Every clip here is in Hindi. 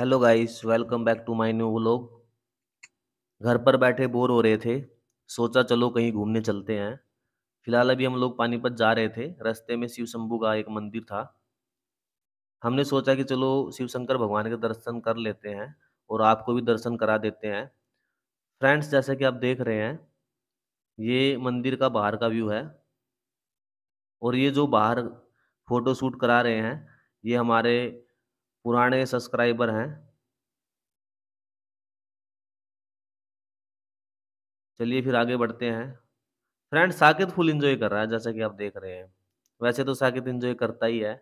hello guys welcome back to my new vlog घर पर बैठे बोर हो रहे थे सोचा चलो कहीं घूमने चलते हैं फिलहाल अभी हम लोग पानीपत जा रहे थे रास्ते में शिव शंभू का एक मंदिर था हमने सोचा कि चलो शिव शंकर भगवान के दर्शन कर लेते हैं और आपको भी दर्शन करा देते हैं फ्रेंड्स जैसे कि आप देख रहे हैं ये मंदिर का बाहर का व्यू है और ये जो बाहर फोटो शूट करा रहे हैं ये हमारे पुराने सब्सक्राइबर हैं चलिए फिर आगे बढ़ते हैं फ्रेंड साकेत फुल इंजॉय कर रहा है जैसा कि आप देख रहे हैं वैसे तो साकेत इंजॉय करता ही है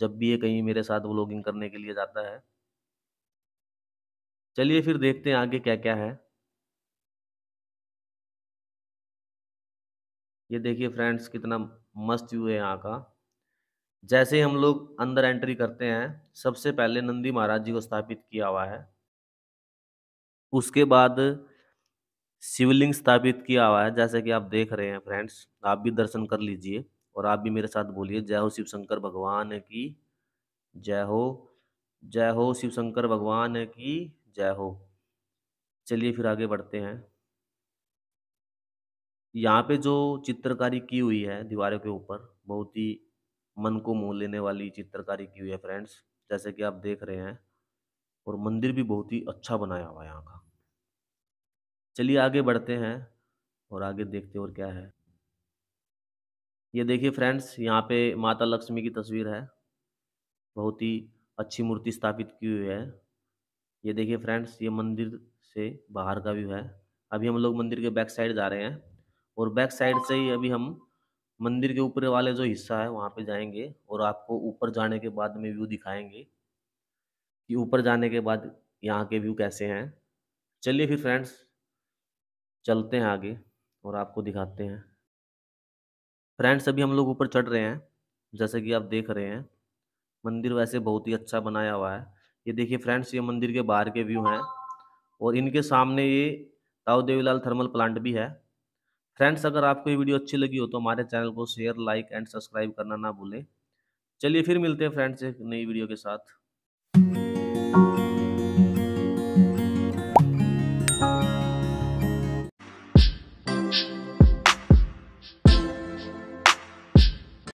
जब भी ये कहीं मेरे साथ व्लॉगिंग करने के लिए जाता है चलिए फिर देखते हैं आगे क्या क्या है ये देखिए फ्रेंड्स कितना मस्त व्यू है यहाँ का जैसे ही हम लोग अंदर एंट्री करते हैं सबसे पहले नंदी महाराज जी को स्थापित किया हुआ है उसके बाद शिवलिंग स्थापित किया हुआ है जैसे कि आप देख रहे हैं फ्रेंड्स आप भी दर्शन कर लीजिए और आप भी मेरे साथ बोलिए जय हो शिव शंकर भगवान की जय हो जय हो शिव शंकर भगवान की जय हो चलिए फिर आगे बढ़ते हैं यहाँ पे जो चित्रकारी की हुई है दीवारों के ऊपर बहुत ही मन को मोह लेने वाली चित्रकारी की हुई है फ्रेंड्स जैसे कि आप देख रहे हैं और मंदिर भी बहुत ही अच्छा बनाया हुआ है यहाँ का चलिए आगे बढ़ते हैं और आगे देखते और क्या है ये देखिए फ्रेंड्स यहाँ पे माता लक्ष्मी की तस्वीर है बहुत ही अच्छी मूर्ति स्थापित की हुई है ये देखिए फ्रेंड्स ये मंदिर से बाहर का व्यू है अभी हम लोग मंदिर के बैक साइड जा रहे हैं और बैक साइड से ही अभी हम मंदिर के ऊपर वाले जो हिस्सा है वहाँ पे जाएंगे और आपको ऊपर जाने के बाद में व्यू दिखाएंगे कि ऊपर जाने के बाद यहाँ के व्यू कैसे हैं चलिए फिर फ्रेंड्स चलते हैं आगे और आपको दिखाते हैं फ्रेंड्स अभी हम लोग ऊपर चढ़ रहे हैं जैसे कि आप देख रहे हैं मंदिर वैसे बहुत ही अच्छा बनाया हुआ है ये देखिए फ्रेंड्स ये मंदिर के बाहर के व्यू हैं और इनके सामने ये ताऊ देवीलाल थर्मल प्लांट भी है फ्रेंड्स अगर आपको ये वीडियो अच्छी लगी हो तो हमारे चैनल को शेयर लाइक एंड सब्सक्राइब करना ना भूलें चलिए फिर मिलते हैं फ्रेंड्स एक नई वीडियो के साथ